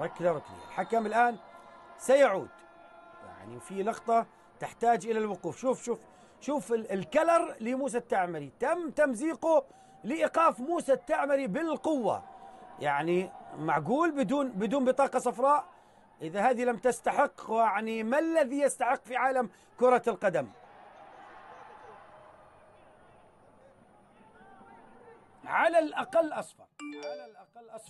ركله ركله الحكم الآن سيعود يعني في لقطة تحتاج إلى الوقوف شوف شوف شوف الكلر لموسى التعمري تم تمزيقه لإيقاف موسى التعمري بالقوة يعني معقول بدون بدون بطاقة صفراء إذا هذه لم تستحق يعني ما الذي يستحق في عالم كرة القدم على الأقل أصفر على الأقل أصفر